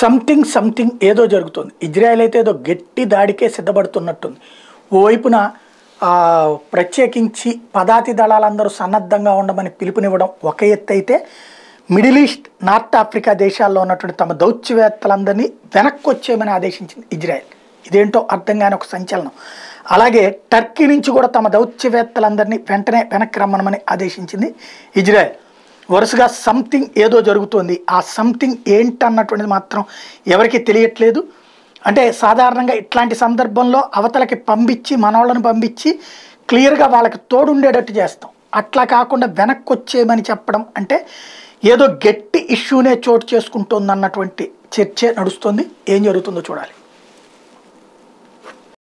something something ఏదో జరుగుతుంది Israel అయితే ఏదో గట్టి దాడికే సిద్ధపడుతున్నట్టుంది ఓవైపున ప్రత్యేకించి పదాతి దళాలందరూ సన్నద్ధంగా ఉండమని పిలుపునివ్వడం ఒక ఎత్తు అయితే మిడిల్ ఈస్ట్ నార్త్ ఆఫ్రికా దేశాల్లో ఉన్నటువంటి తమ దౌత్యవేత్తలందరినీ వెనక్కి వచ్చేయమని ఆదేశించింది ఇజ్రాయెల్ ఇదేంటో అర్థం కాని ఒక సంచలనం అలాగే టర్కీ నుంచి కూడా తమ దౌత్యవేత్తలందరినీ వెంటనే వెనక్కి రమ్మనమని ఆదేశించింది ఇజ్రాయెల్ వరుసగా సంథింగ్ ఏదో జరుగుతుంది ఆ సంథింగ్ ఏంటన్నటువంటిది మాత్రం ఎవరికి తెలియట్లేదు అంటే సాధారణంగా ఇట్లాంటి సందర్భంలో అవతలకి పంపించి మనవాళ్ళని పంపించి క్లియర్గా వాళ్ళకి తోడుండేటట్టు చేస్తాం అట్లా కాకుండా వెనక్కి వచ్చేయమని చెప్పడం అంటే ఏదో గట్టి ఇష్యూనే చోటు చేసుకుంటుంది అన్నటువంటి చర్చే నడుస్తుంది ఏం జరుగుతుందో చూడాలి